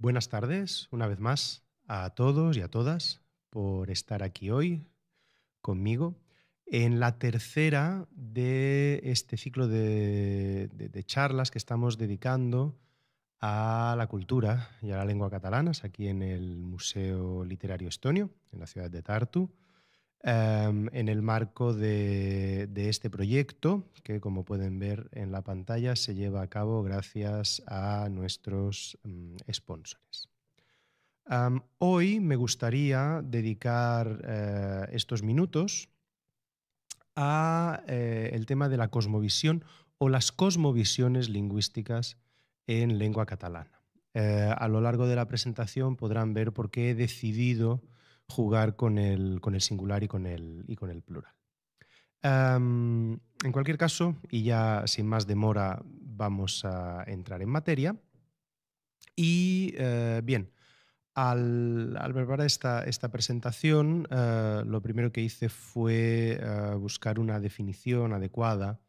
Buenas tardes, una vez más, a todos y a todas por estar aquí hoy conmigo en la tercera de este ciclo de, charlas que estamos dedicando a la cultura y a la lengua catalanas aquí en el Museo Literario Estonio, en la ciudad de Tartu. Em, en el marco de, este proyecto que, como pueden ver en la pantalla, se lleva a cabo gracias a nuestros mm, sponsores. hoy me gustaría dedicar eh, estos minutos a eh, el tema de la cosmovisión o las cosmovisiones lingüísticas en lengua catalana. Eh, a lo largo de la presentación podrán ver por qué he decidido jugar con el, singular y con el, y con el plural. en cualquier caso, y ya sin más demora, vamos a entrar en materia. Y eh, bien, al, al, esta, esta presentación, eh, lo primero que hice fue eh, buscar una definición adecuada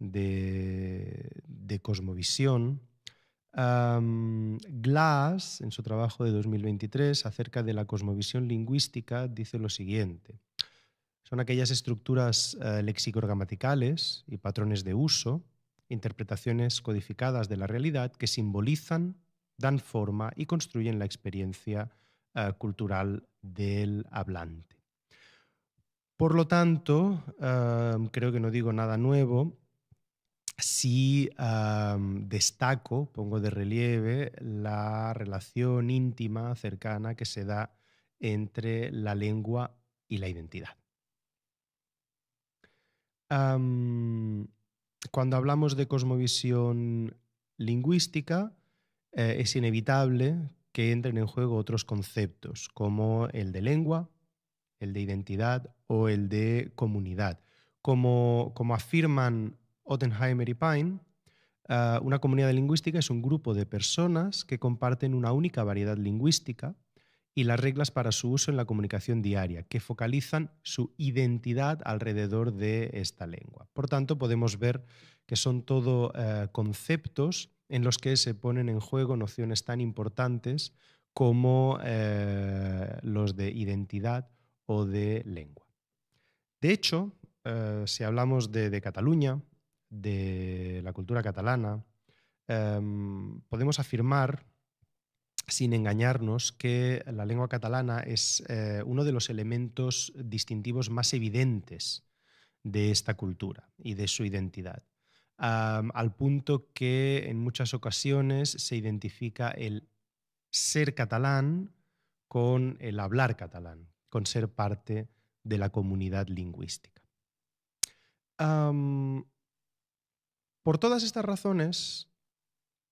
de, de cosmovisión Glass, en su trabajo de 2023 acerca de la cosmovisión lingüística, dice lo siguiente. Son aquellas estructuras uh, y patrones de uso, interpretaciones codificadas de la realidad que simbolizan, dan forma y construyen la experiencia eh, cultural del hablante. Por lo tanto, creo que no digo nada nuevo sí destaco, pongo de relieve la relación íntima, cercana que se da entre la lengua y la identidad. cuando hablamos de cosmovisión lingüística, eh, es inevitable que entren en juego otros conceptos, como el de lengua, el de identidad o el de comunidad. Como, como afirman Ottenheimer y Pine, eh, una comunidad lingüística es un grupo de personas que comparten una única variedad lingüística y las reglas para su uso en la comunicación diaria, que focalizan su identidad alrededor de esta lengua. Por tanto, podemos ver que son todo eh, conceptos en los que se ponen en juego nociones tan importantes como eh, los de identidad o de lengua. De hecho, si hablamos de Cataluña de la cultura catalana, em, podemos afirmar, sin engañarnos, que la lengua catalana es eh, uno de los elementos distintivos más evidentes de esta cultura y de su identidad, al punto que en muchas ocasiones se identifica el ser catalán con el hablar catalán, con ser parte de la comunidad lingüística. Por todas estas razones,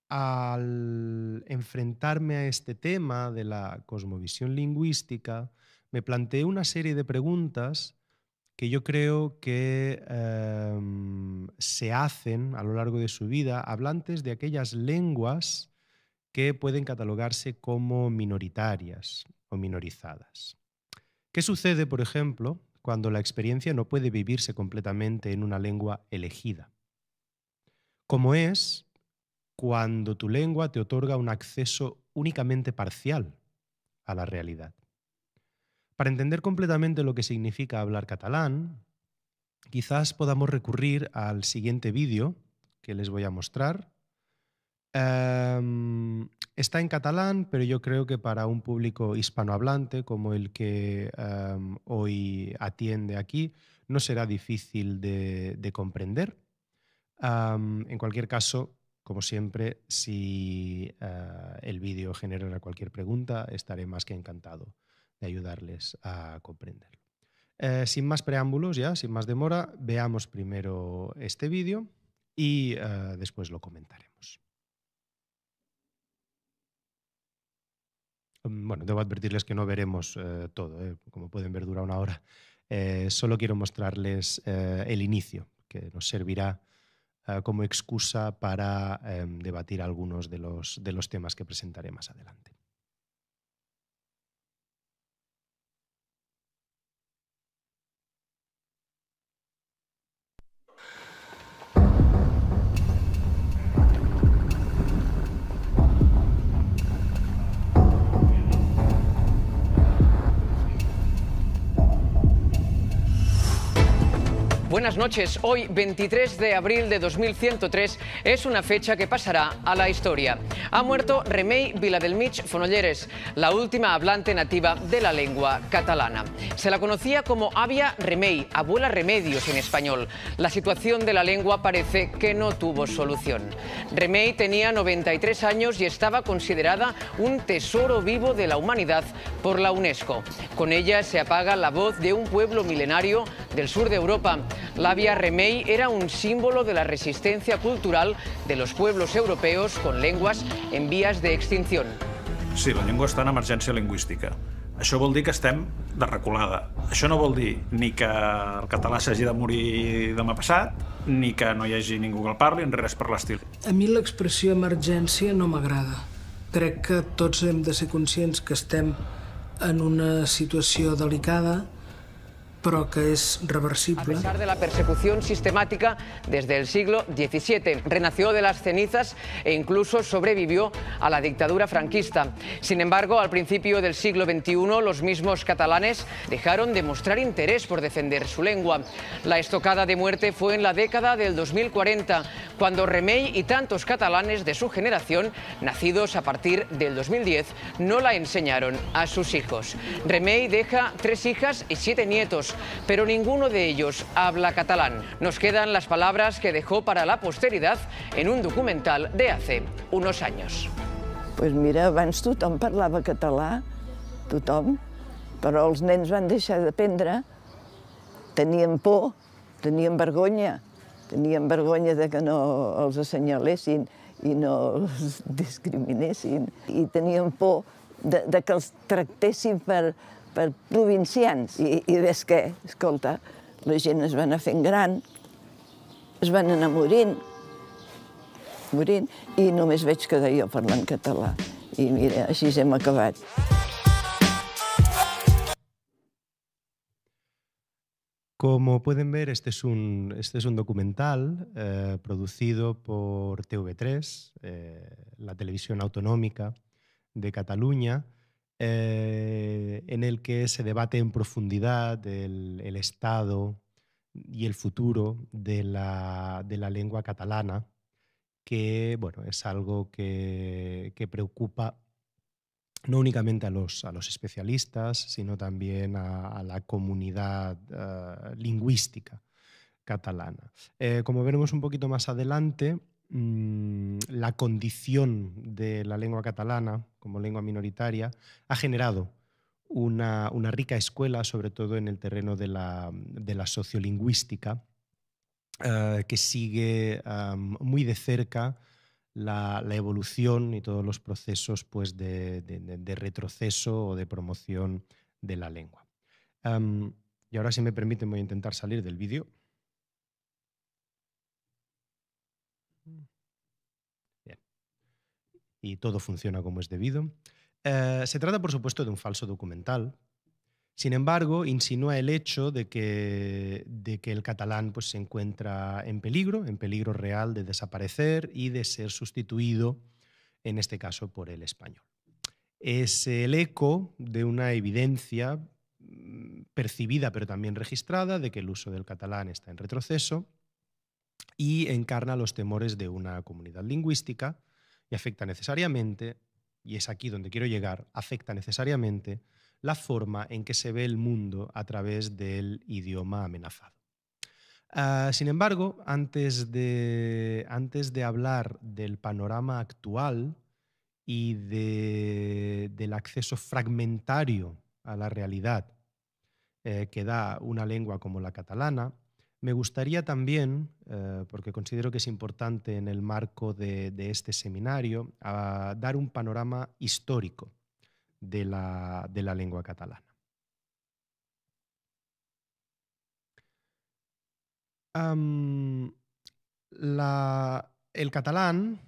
al enfrentarme a este tema de la cosmovisión lingüística, me planteé una serie de preguntas que yo creo que em, se hacen a lo largo de su vida hablantes de aquellas lenguas que pueden catalogarse como minoritarias o minorizadas. ¿Qué sucede, por ejemplo, cuando la experiencia no puede vivirse completamente en una lengua elegida? como es cuando tu lengua te otorga un acceso únicamente parcial a la realidad. Para entender completamente lo que significa hablar catalán, quizás podamos recurrir al siguiente vídeo que les voy a mostrar. Em, está en catalán, pero yo creo que para un público hispanohablante como el que em, hoy atiende aquí, no será difícil de comprender en cualquier caso, como siempre, si ah, el vídeo genera cualquier pregunta, estaré más que encantado de ayudarles a comprenderlo. Eh, sin más preámbulos, ya, sin más demora, veamos primero este vídeo y ah, después lo comentaremos. Mm, bueno, debo advertirles que no veremos eh, todo, eh. como pueden ver dura una hora. solo quiero mostrarles el inicio, que nos servirá eh, como excusa para em, debatir algunos de los, de los temas que presentaré más adelante. Buenas noches. Hoy, 23 de abril de 2103, es una fecha que pasará a la historia. Ha muerto Remei Viladelmich Fonolleres, la última hablante nativa de la lengua catalana. Se la conocía como Avia Remei, abuela Remedios en español. La situación de la lengua parece que no tuvo solución. Remei tenía 93 años y estaba considerada un tesoro vivo de la humanidad por la UNESCO. Con ella se apaga la voz de un pueblo milenario del sur de Europa. La Via Remei era un símbolo de la resistencia cultural de los pueblos europeos con lenguas en vías de extinción. Sí, la llengua està en emergència lingüística. Això vol dir que estem de reculada. Això no vol dir ni que el català s'hagi de morir demà passat, ni que no hi hagi ningú que el parli, ni res per l'estil. A mi l'expressió emergència no m'agrada. Crec que tots hem de ser conscients que estem en una situació delicada pero que es reversible. A pesar de la persecución sistemática desde el siglo XVII, renació de las cenizas e incluso sobrevivió a la dictadura franquista. Sin embargo, al principio del siglo XXI, los mismos catalanes dejaron de mostrar interés por defender su lengua. La estocada de muerte fue en la década del 2040, cuando Remey y tantos catalanes de su generación, nacidos a partir del 2010, no la enseñaron a sus hijos. Remey deja tres hijas y siete nietos, pero ninguno de ellos habla catalán. Nos quedan las palabras que dejó para la posteridad en un documental de hace unos años. Pues mira, abans tothom parlava català, tothom, però els nens van deixar d'aprendre. Tenien por, tenien vergonya, tenien vergonya de que no els assenyalessin i no els discriminessin. I tenien por de, de que els tractessin per, per provincians. I, i ves que, escolta, la gent es va anar fent gran, es van anar morint, morint, i només veig que jo parlant català. I mira, així hem acabat. Como pueden ver, este es un, este es un documental eh, producido por TV3, eh, la televisión autonómica de Cataluña, Eh, en el que se debate en profundidad el, estado y el futuro de la, lengua catalana, que bueno, es algo que, preocupa no únicamente a los, especialistas, sino también a, la comunidad eh, lingüística catalana. Eh, como veremos un poquito más adelante, Mm, la condición de la lengua catalana como lengua minoritaria ha generado una, rica escuela, sobre todo en el terreno de la, sociolingüística, eh, que sigue ah, muy de cerca la, evolución y todos los procesos pues, de, retroceso o de promoción de la lengua. y ahora, si me permiten, voy a intentar salir del vídeo. y todo funciona como es debido. Eh, se trata, por supuesto, de un falso documental. Sin embargo, insinúa el hecho de que, el catalán pues, se encuentra en peligro, en peligro real de desaparecer y de ser sustituido, en este caso, por el español. Es el eco de una evidencia mm, percibida pero también registrada de que el uso del catalán está en retroceso y encarna los temores de una comunidad lingüística y afecta necesariamente, y es aquí donde quiero llegar, afecta necesariamente la forma en que se ve el mundo a través del idioma amenazado. Ah, sin embargo, antes de, antes de hablar del panorama actual y del acceso fragmentario a la realidad eh, que da una lengua como la catalana, me gustaría también, eh, porque considero que es importante en el marco de, este seminario, ah, dar un panorama histórico de la, lengua catalana. el catalán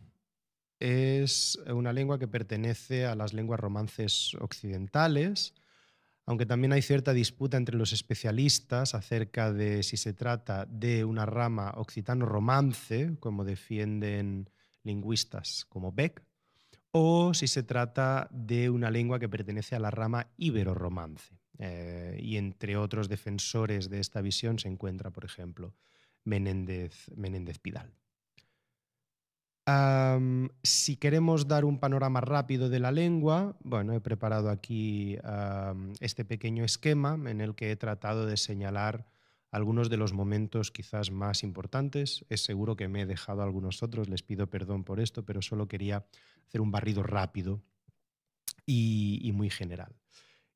es una lengua que pertenece a las lenguas romances occidentales, aunque también hay cierta disputa entre los especialistas acerca de si se trata de una rama occitano-romance, como defienden lingüistas como Beck, o si se trata de una lengua que pertenece a la rama ibero-romance. Eh, y entre otros defensores de esta visión se encuentra, por ejemplo, Menéndez Pidal si queremos dar un panorama rápido de la lengua, bueno, he preparado aquí este pequeño esquema en el que he tratado de señalar algunos de los momentos quizás más importantes. Es seguro que me he dejado algunos otros, les pido perdón por esto, pero solo quería hacer un barrido rápido y, y muy general.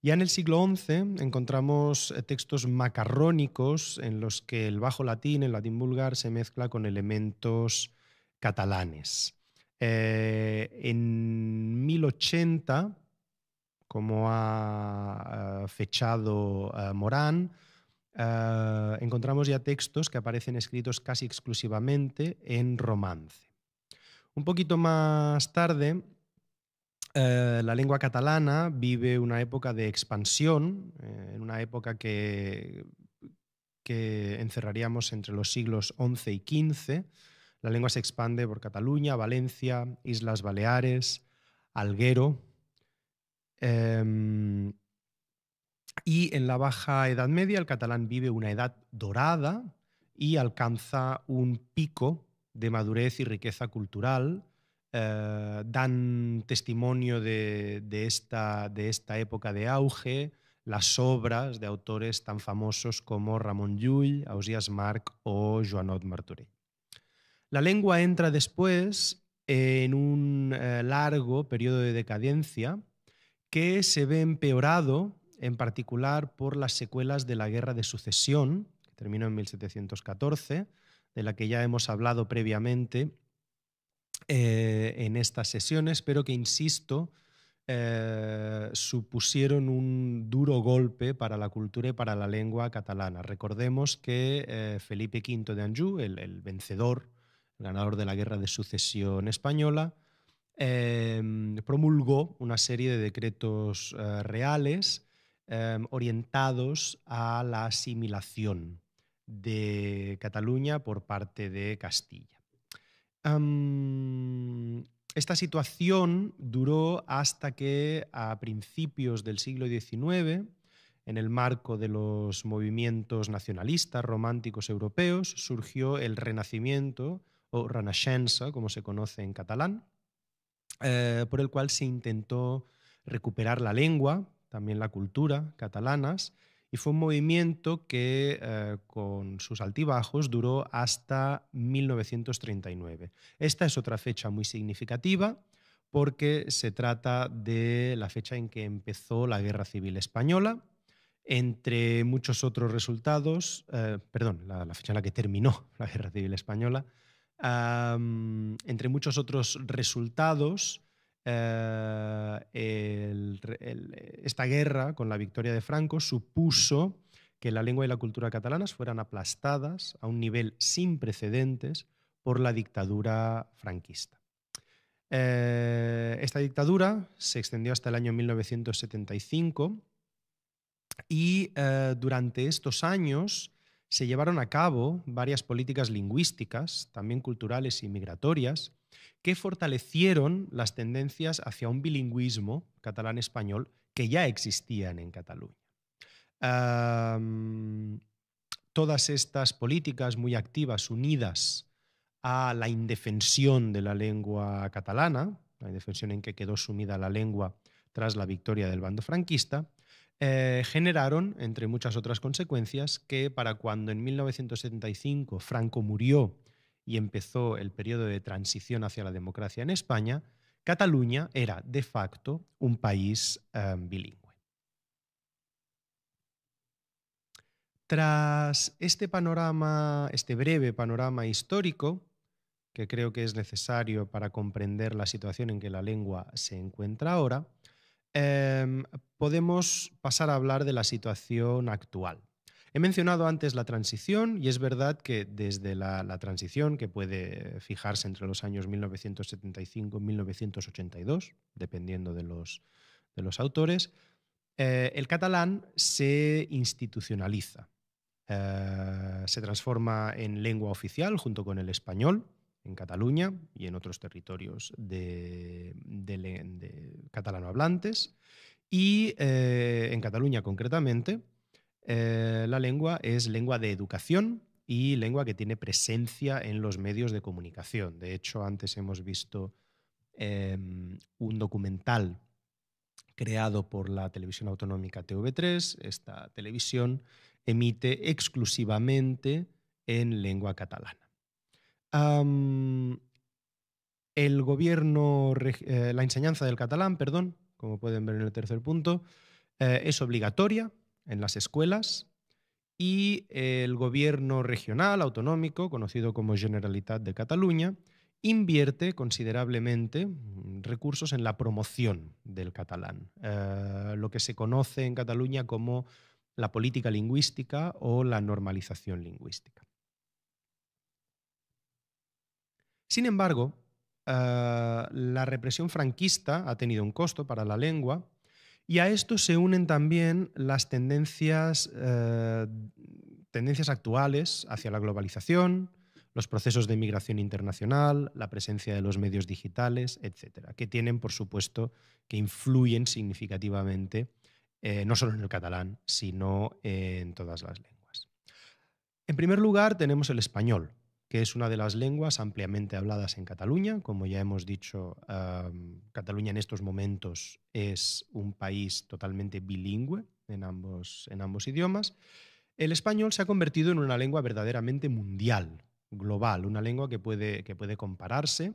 Ya en el siglo XI encontramos eh, textos macarrónicos en los que el bajo latín, el latín vulgar, se mezcla con elementos catalanes. Eh, en 1080, como ha fechado eh, Morán, eh, encontramos ya textos que aparecen escritos casi exclusivamente en romance. Un poquito más tarde, la lengua catalana vive una época de expansión, en una época que, que encerraríamos entre los siglos XI y XV, la lengua se expande por Cataluña, Valencia, Islas Baleares, Alguero. Em, y en la baja Edad Media el catalán vive una edad dorada y alcanza un pico de madurez y riqueza cultural. Eh, dan testimonio de, esta, época de auge las obras de autores tan famosos como Ramón Llull, Ausias Marc o Joanot Martorell. La lengua entra después en un eh, largo periodo de decadencia que se ve empeorado en particular por las secuelas de la Guerra de Sucesión, que terminó en 1714, de la que ya hemos hablado previamente eh, en estas sesiones, pero que, insisto, eh, supusieron un duro golpe para la cultura y para la lengua catalana. Recordemos que Felipe V de Anjou, el, el vencedor ganador de la Guerra de Sucesión Española, em, promulgó una serie de decretos eh, reales em, orientados a la asimilación de Cataluña por parte de Castilla. Em, esta situación duró hasta que a principios del siglo XIX, en el marco de los movimientos nacionalistas románticos europeos, surgió el Renacimiento, o Renaixença, como se conoce en catalán, eh, por el cual se intentó recuperar la lengua, también la cultura catalanas, y fue un movimiento que eh, con sus altibajos duró hasta 1939. Esta es otra fecha muy significativa porque se trata de la fecha en que empezó la Guerra Civil Española, entre muchos otros resultados, eh, perdón, la, fecha en la que terminó la Guerra Civil Española, entre muchos otros resultados, eh, eh, esta guerra con la victoria de Franco supuso que la lengua y la cultura catalanas fueran aplastadas a un nivel sin precedentes por la dictadura franquista. Eh, esta dictadura se extendió hasta el año 1975 y durante estos años se llevaron a cabo varias políticas lingüísticas, también culturales y migratorias, que fortalecieron las tendencias hacia un bilingüismo catalán-español que ya existían en Cataluña. todas estas políticas muy activas unidas a la indefensión de la lengua catalana, la indefensión en que quedó sumida la lengua tras la victoria del bando franquista, eh, generaron, entre muchas otras consecuencias, que para cuando en 1975 Franco murió y empezó el periodo de transición hacia la democracia en España, Cataluña era de facto un país eh, bilingüe. Tras este panorama, este breve panorama histórico, que creo que es necesario para comprender la situación en que la lengua se encuentra ahora, Em, podemos pasar a hablar de la situación actual. He mencionado antes la transición y es verdad que desde la, transición, que puede fijarse entre los años 1975 y 1982, dependiendo de los, autores, eh, el catalán se institucionaliza, eh, se transforma en lengua oficial junto con el español en Cataluña y en otros territorios de, de, catalanohablantes. Y eh, en Cataluña concretamente, eh, la lengua es lengua de educación y lengua que tiene presencia en los medios de comunicación. De hecho, antes hemos visto em, un documental creado por la televisión autonómica TV3. Esta televisión emite exclusivamente en lengua catalana el gobierno, eh, la enseñanza del catalán, perdón, como pueden ver en el tercer punto, eh, es obligatoria en las escuelas y el gobierno regional autonómico, conocido como Generalitat de Cataluña, invierte considerablemente mm, recursos en la promoción del catalán, eh, lo que se conoce en Cataluña como la política lingüística o la normalización lingüística. Sin embargo, ah, la represión franquista ha tenido un costo para la lengua y a esto se unen también las tendencias, eh, tendencias actuales hacia la globalización, los procesos de migración internacional, la presencia de los medios digitales, etcétera, que tienen, por supuesto, que influyen significativamente eh, no solo en el catalán, sino en todas las lenguas. En primer lugar, tenemos el español, que es una de las lenguas ampliamente habladas en Cataluña. Como ya hemos dicho, Cataluña en estos momentos es un país totalmente bilingüe en ambos, idiomas. El español se ha convertido en una lengua verdaderamente mundial, global, una lengua que puede, que puede compararse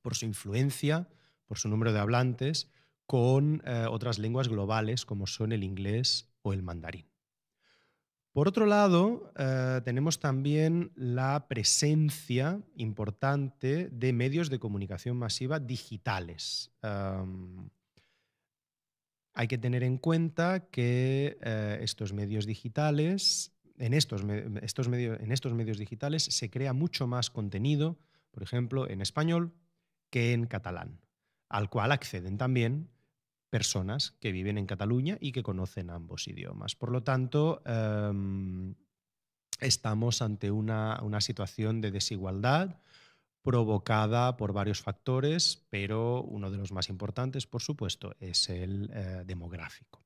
por su influencia, por su número de hablantes, con eh, otras lenguas globales como son el inglés o el mandarín. Por otro lado, eh, tenemos también la presencia importante de medios de comunicación masiva digitales. Em, hay que tener en cuenta que eh, estos medios digitales, en medios, en estos medios digitales se crea mucho más contenido, por ejemplo, en español que en catalán, al cual acceden también personas que viven en Cataluña y que conocen ambos idiomas. Por lo tanto, em, estamos ante una, situación de desigualdad provocada por varios factores, pero uno de los más importantes, por supuesto, es el eh, demográfico.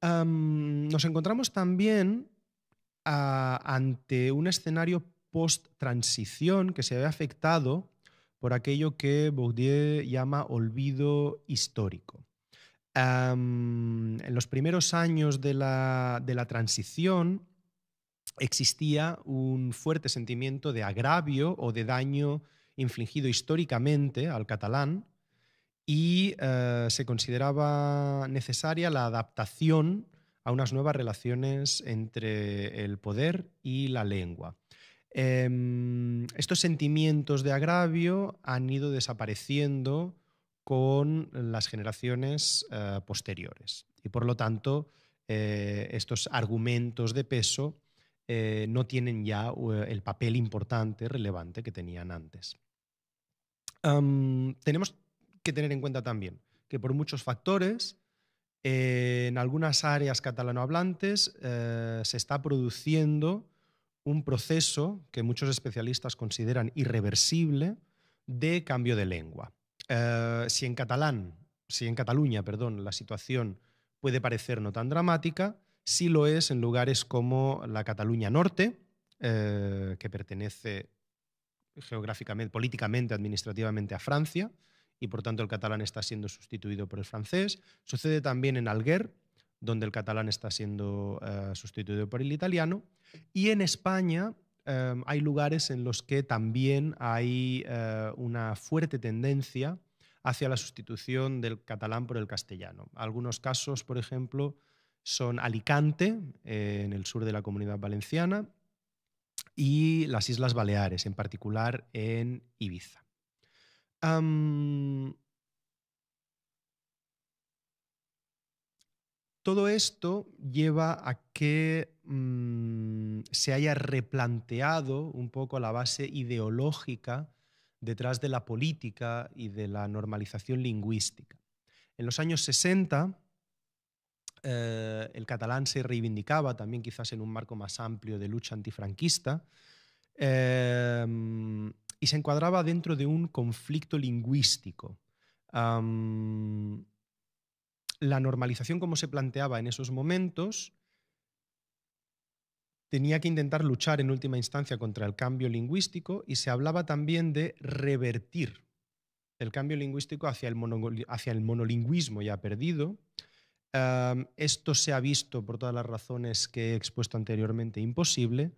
Em, nos encontramos también ah, ante un escenario post-transición que se ve afectado por aquello que Bourdieu llama olvido histórico en los primeros años de la, transición existía un fuerte sentimiento de agravio o de daño infligido históricamente al catalán y eh, se consideraba necesaria la adaptación a unas nuevas relaciones entre el poder y la lengua. Em, estos sentimientos de agravio han ido desapareciendo con las generaciones eh, posteriores. Y por lo tanto, eh, estos argumentos de peso eh, no tienen ya el papel importante, relevante que tenían antes. tenemos que tener en cuenta también que por muchos factores, en algunas áreas catalanohablantes se está produciendo un proceso que muchos especialistas consideran irreversible de cambio de lengua. Eh, si en catalán, si en Cataluña, perdón, la situación puede parecer no tan dramática, sí lo es en lugares como la Cataluña Norte, eh, que pertenece geográficamente, políticamente, administrativamente a Francia, y por tanto el catalán está siendo sustituido por el francés. Sucede también en Alguer, donde el catalán está siendo eh, sustituido por el italiano. Y en España Em, hay lugares en los que también hay eh, una fuerte tendencia hacia la sustitución del catalán por el castellano. Algunos casos, por ejemplo, son Alicante, eh, en el sur de la comunidad valenciana, y las Islas Baleares, en particular en Ibiza. todo esto lleva a que Mm, se haya replanteado un poco la base ideológica detrás de la política y de la normalización lingüística. En los años 60, eh, el catalán se reivindicaba también quizás en un marco más amplio de lucha antifranquista em, y se encuadraba dentro de un conflicto lingüístico. la normalización como se planteaba en esos momentos tenía que intentar luchar en última instancia contra el cambio lingüístico y se hablaba también de revertir el cambio lingüístico hacia el, monolingüismo ya perdido. esto se ha visto por todas las razones que he expuesto anteriormente imposible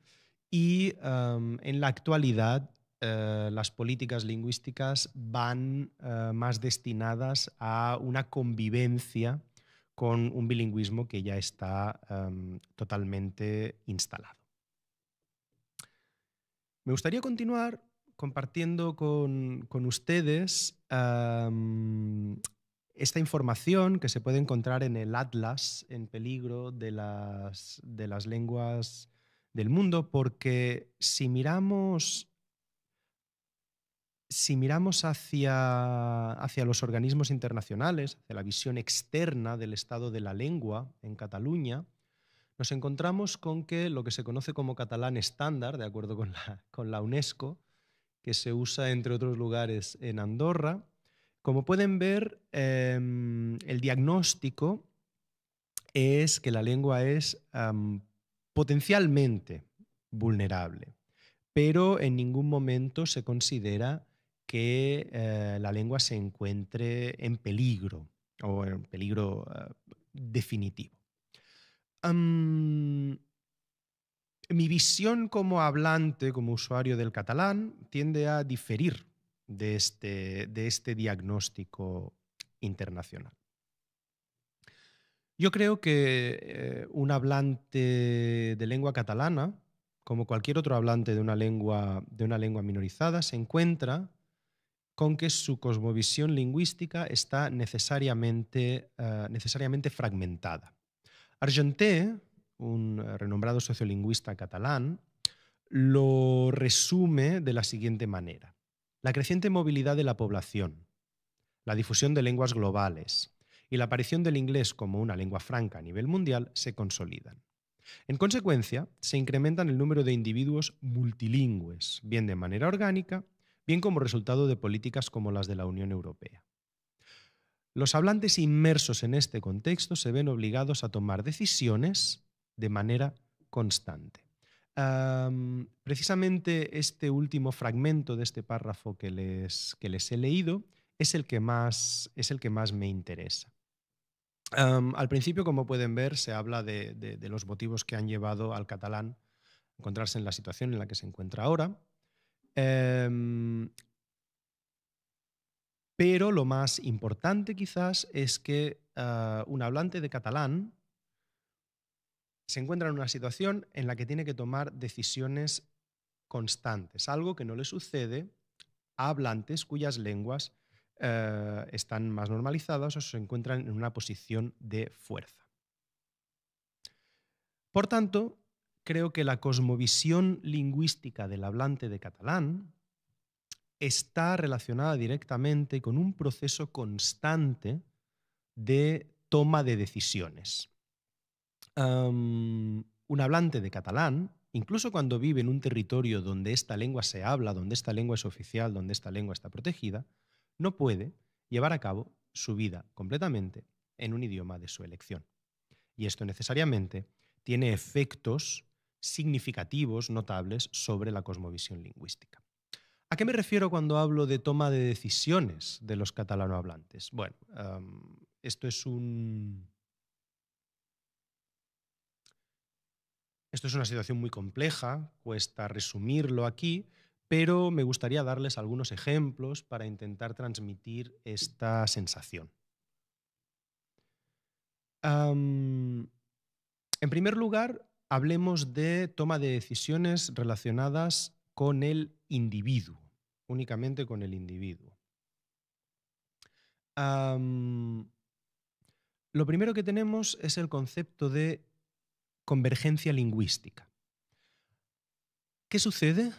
y en la actualidad eh, las políticas lingüísticas van eh, más destinadas a una convivencia con un bilingüismo que ya está em, totalmente instalado. Me gustaría continuar compartiendo con, ustedes em, esta información que se puede encontrar en el Atlas en peligro de las, de las lenguas del mundo, porque si miramos si miramos hacia, los organismos internacionales, hacia la visión externa del estado de la lengua en Cataluña, nos encontramos con que lo que se conoce como catalán estándar, de acuerdo con la, UNESCO, que se usa entre otros lugares en Andorra, como pueden ver, em, el diagnóstico es que la lengua es potencialmente vulnerable, pero en ningún momento se considera que eh, la lengua se encuentre en peligro o en peligro eh, definitivo. mi visión como hablante, como usuario del catalán, tiende a diferir de este, de este diagnóstico internacional. Yo creo que eh, un hablante de lengua catalana, como cualquier otro hablante de una lengua, de una lengua minorizada, se encuentra con que su cosmovisión lingüística está necesariamente, eh, necesariamente fragmentada. Argenté, un eh, renombrado sociolingüista catalán, lo resume de la siguiente manera. La creciente movilidad de la población, la difusión de lenguas globales y la aparición del inglés como una lengua franca a nivel mundial se consolidan. En consecuencia, se incrementan el número de individuos multilingües, bien de manera orgánica bien como resultado de políticas como las de la Unión Europea. Los hablantes inmersos en este contexto se ven obligados a tomar decisiones de manera constante. precisamente este último fragmento de este párrafo que les, he leído es el que más, es el que más me interesa. al principio, como pueden ver, se habla de los motivos que han llevado al catalán a encontrarse en la situación en la que se encuentra ahora. Em, pero lo más importante quizás es que ah, un hablante de catalán se encuentra en una situación en la que tiene que tomar decisiones constantes, algo que no le sucede a hablantes cuyas lenguas eh, están más normalizadas o se encuentran en una posición de fuerza. Por tanto, creo que la cosmovisión lingüística del hablante de catalán está relacionada directamente con un proceso constante de toma de decisiones. un hablante de catalán, incluso cuando vive en un territorio donde esta lengua se habla, donde esta lengua es oficial, donde esta lengua está protegida, no puede llevar a cabo su vida completamente en un idioma de su elección. Y esto necesariamente tiene efectos significativos, notables, sobre la cosmovisión lingüística. ¿A qué me refiero cuando hablo de toma de decisiones de los catalanohablantes? Bueno, esto es un... Esto es una situación muy compleja, cuesta resumirlo aquí, pero me gustaría darles algunos ejemplos para intentar transmitir esta sensación. en primer lugar, hablemos de toma de decisiones relacionadas con el individuo, únicamente con el individuo. lo primero que tenemos es el concepto de convergencia lingüística. ¿Qué sucede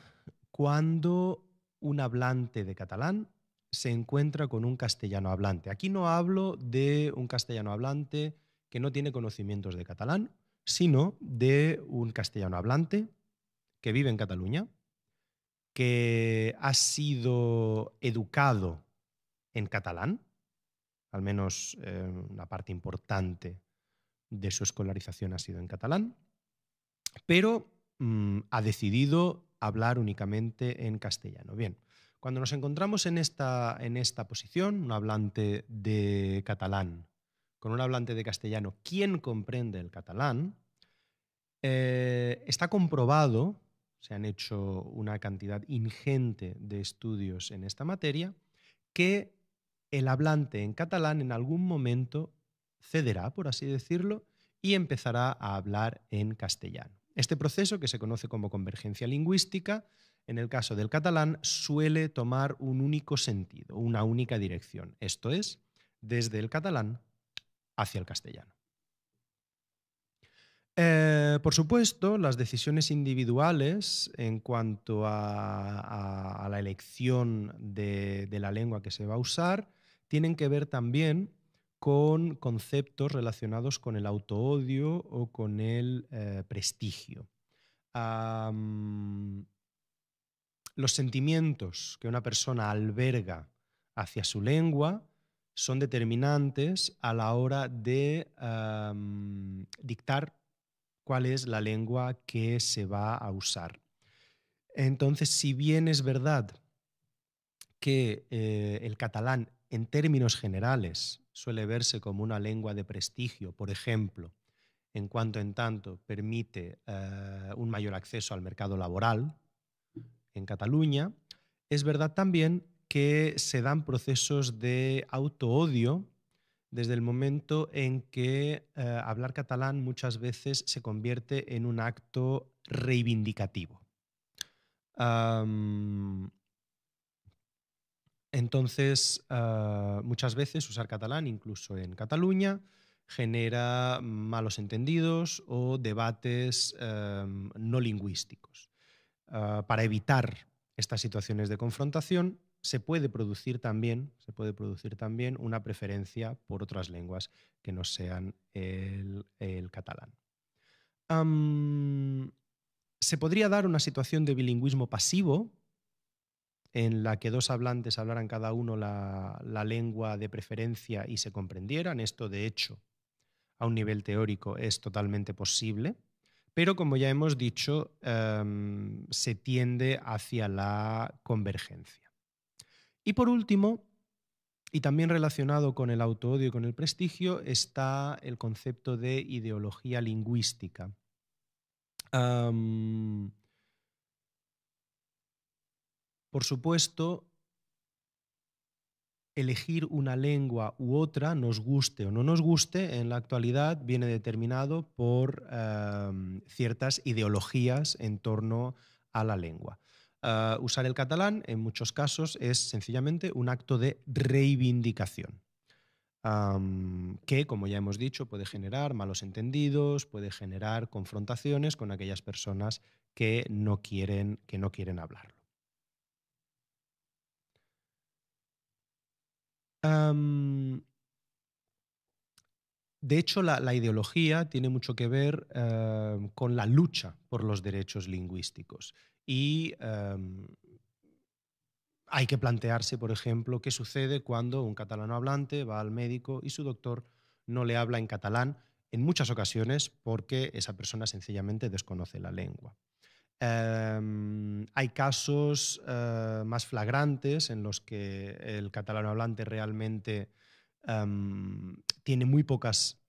cuando un hablante de catalán se encuentra con un castellano hablante? Aquí no hablo de un castellano hablante que no tiene conocimientos de catalán sino de un castellano hablante que vive en Cataluña, que ha sido educado en catalán, al menos eh, una parte importante de su escolarización ha sido en catalán, pero mm, ha decidido hablar únicamente en castellano. Bien, cuando nos encontramos en esta, en esta posición, un hablante de catalán con un hablante de castellano, ¿quién comprende el catalán? Eh, está comprobado, se han hecho una cantidad ingente de estudios en esta materia, que el hablante en catalán en algún momento cederá, por así decirlo, y empezará a hablar en castellano. Este proceso, que se conoce como convergencia lingüística, en el caso del catalán suele tomar un único sentido, una única dirección, esto es, desde el catalán hacia el castellano. Eh, por supuesto, las decisiones individuales en cuanto a, la elección de, la lengua que se va a usar tienen que ver también con conceptos relacionados con el autoodio o con el eh, prestigio. los sentimientos que una persona alberga hacia su lengua son determinantes a la hora de dictar cuál es la lengua que se va a usar. Entonces, si bien es verdad que eh, el catalán en términos generales suele verse como una lengua de prestigio, por ejemplo, en cuanto en tanto permite eh, un mayor acceso al mercado laboral en Cataluña, es verdad también que se dan procesos de autoodio desde el momento en que eh, hablar catalán muchas veces se convierte en un acto reivindicativo. entonces, ah, muchas veces usar catalán, incluso en Cataluña, genera malos entendidos o debates em, no lingüísticos. Ah, para evitar estas situaciones de confrontación, se puede producir también, se puede producir también una preferencia por otras lenguas que no sean el, catalán. se podría dar una situación de bilingüismo pasivo en la que dos hablantes hablaran cada uno la, lengua de preferencia y se comprendieran. Esto, de hecho, a un nivel teórico es totalmente posible. Pero como ya hemos dicho, em, se tiende hacia la convergencia. Y por último, y también relacionado con el autoodio y con el prestigio, está el concepto de ideología lingüística. por supuesto, elegir una lengua u otra, nos guste o no nos guste, en la actualidad viene determinado por ciertas ideologías en torno a la lengua. Ah, usar el catalán en muchos casos es sencillamente un acto de reivindicación. que, como ya hemos dicho, puede generar malos entendidos, puede generar confrontaciones con aquellas personas que no quieren, que no quieren hablarlo. de hecho, la, ideología tiene mucho que ver ah, con la lucha por los derechos lingüísticos. Y em, hay que plantearse, por ejemplo, qué sucede cuando un catalano hablante va al médico y su doctor no le habla en catalán en muchas ocasiones porque esa persona sencillamente desconoce la lengua. Em, hay casos eh, más flagrantes en los que el catalano hablante realmente em, tiene muy pocas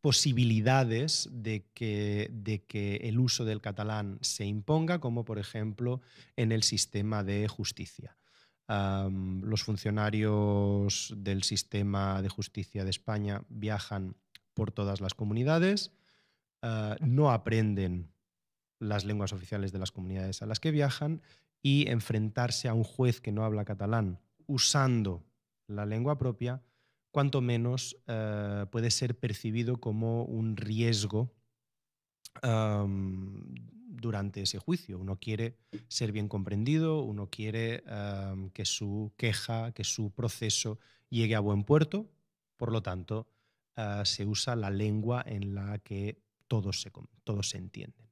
posibilidades de que, el uso del catalán se imponga, como por ejemplo en el sistema de justicia. los funcionarios del sistema de justicia de España viajan por todas las comunidades, ah, no aprenden las lenguas oficiales de las comunidades a las que viajan y enfrentarse a un juez que no habla catalán usando la lengua propia cuanto menos eh, puede ser percibido como un riesgo durante ese juicio. Uno quiere ser bien comprendido, uno quiere que su queja, que su proceso llegue a buen puerto, por lo tanto, eh, se usa la lengua en la que todos se, todos entienden.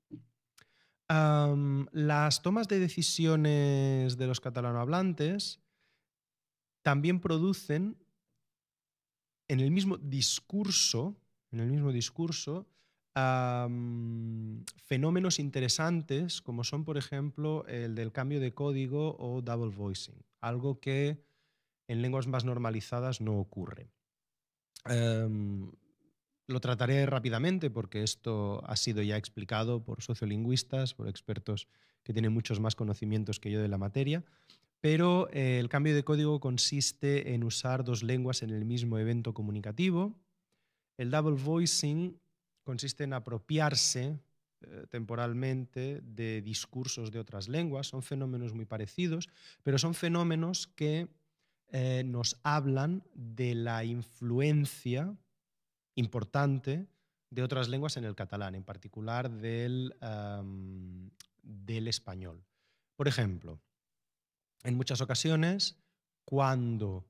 las tomas de decisiones de los catalanohablantes también producen en el mismo discurso, en el mismo discurso, fenómenos interesantes como son, por ejemplo, el del cambio de código o double voicing, algo que en lenguas más normalizadas no ocurre. Em, lo trataré rápidamente porque esto ha sido ya explicado por sociolingüistas, por expertos que tienen muchos más conocimientos que yo de la materia, pero eh, el cambio de código consiste en usar dos lenguas en el mismo evento comunicativo. El double voicing consiste en apropiarse eh, temporalmente de discursos de otras lenguas. Son fenómenos muy parecidos, pero son fenómenos que eh, nos hablan de la influencia importante de otras lenguas en el catalán, en particular del español. Por ejemplo, en muchas ocasiones, cuando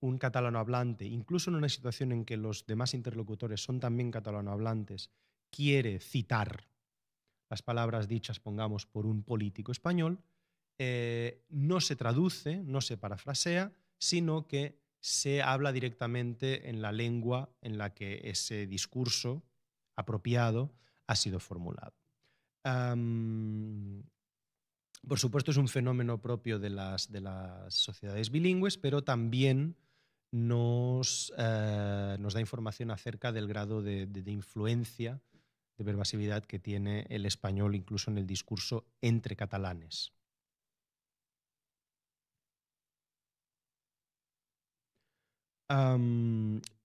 un catalano hablante, incluso en una situación en que los demás interlocutores son también hablantes, quiere citar las palabras dichas, pongamos, por un político español, eh, no se traduce, no se parafrasea, sino que se habla directamente en la lengua en la que ese discurso apropiado ha sido formulado por supuesto, es un fenómeno propio de las, sociedades bilingües, pero también eh, nos, da información acerca del grado de, influencia, de pervasividad que tiene el español incluso en el discurso entre catalanes.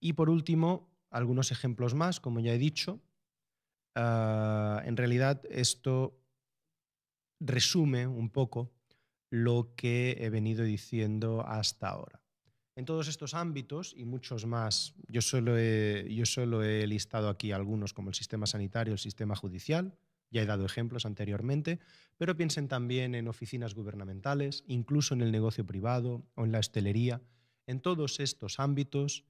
y por último, algunos ejemplos más, como ya he dicho. Ah, en realidad, esto resume un poco lo que he venido diciendo hasta ahora. En todos estos ámbitos y muchos más, yo solo, he, listado aquí algunos como el sistema sanitario, el sistema judicial, ya he dado ejemplos anteriormente, pero piensen también en oficinas gubernamentales, incluso en el negocio privado o en la hostelería. En todos estos ámbitos,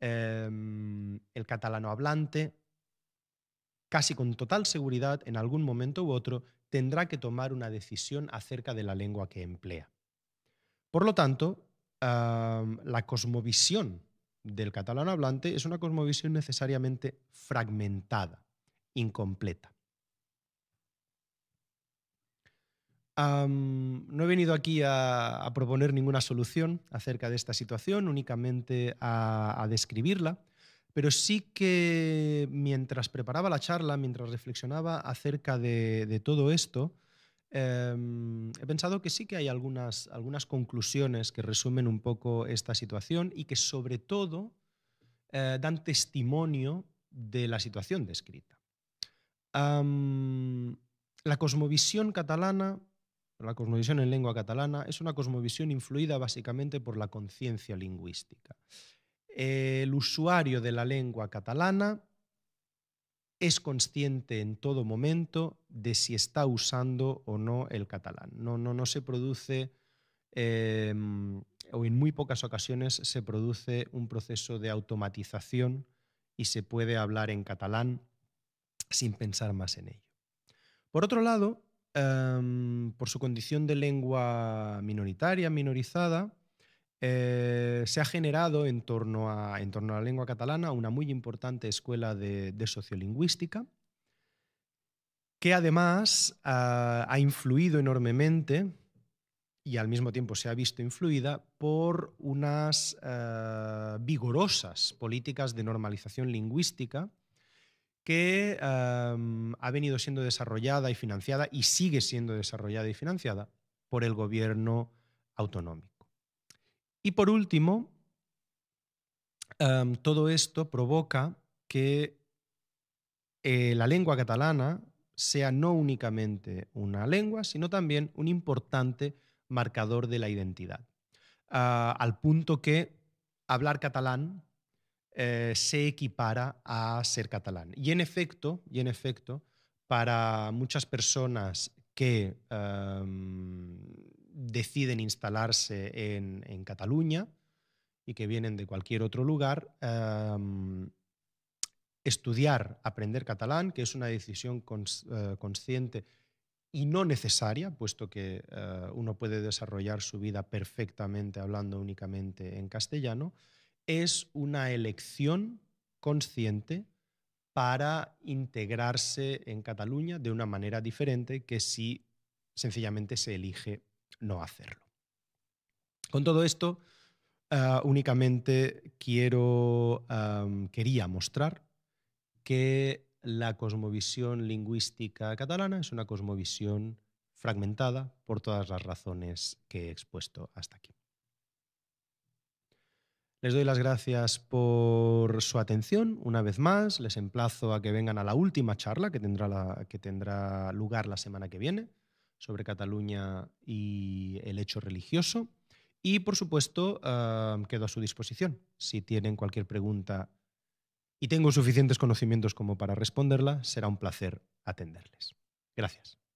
em, el catalano hablante casi con total seguridad en algún momento u otro tendrá que tomar una decisión acerca de la lengua que emplea. Por lo tanto, la cosmovisión del catalán hablante es una cosmovisión necesariamente fragmentada, incompleta. no he venido aquí a, proponer ninguna solución acerca de esta situación, únicamente a describirla pero sí que mientras preparaba la charla, mientras reflexionaba acerca de, todo esto, em, he pensado que sí que hay algunas, conclusiones que resumen un poco esta situación y que sobre todo eh, dan testimonio de la situación descrita. la cosmovisión catalana, la cosmovisión en lengua catalana, es una cosmovisión influida básicamente por la conciencia lingüística el usuario de la lengua catalana es consciente en todo momento de si está usando o no el catalán. No, se produce, em, o en muy pocas ocasiones se produce un proceso de automatización y se puede hablar en catalán sin pensar más en ello. Por otro lado, em, por su condición de lengua minoritaria, minorizada, eh, se ha generado en torno, a, la lengua catalana una muy importante escuela de, sociolingüística que además ah, ha influido enormemente y al mismo tiempo se ha visto influida por unas ah, vigorosas políticas de normalización lingüística que ha venido siendo desarrollada y financiada y sigue siendo desarrollada y financiada por el gobierno autonómico. Y por último, todo esto provoca que eh, la lengua catalana sea no únicamente una lengua, sino también un importante marcador de la identidad. Ah, al punto que hablar catalán eh, se equipara a ser catalán. Y en efecto, y en efecto para muchas personas que deciden instalarse en, Cataluña y que vienen de cualquier otro lugar, em, estudiar, aprender catalán, que es una decisión eh, consciente y no necesaria, puesto que eh, uno puede desarrollar su vida perfectamente hablando únicamente en castellano, es una elección consciente para integrarse en Cataluña de una manera diferente que si sencillamente se elige no hacerlo. Con todo esto, ah, únicamente quiero, quería mostrar que la cosmovisión lingüística catalana es una cosmovisión fragmentada por todas las razones que he expuesto hasta aquí. Les doy las gracias por su atención una vez más. Les emplazo a que vengan a la última charla que tendrá, que tendrá lugar la semana que viene sobre Cataluña y el hecho religioso. Y, por supuesto, ah, quedo a su disposición. Si tienen cualquier pregunta y tengo suficientes conocimientos como para responderla, será un placer atenderles. Gracias.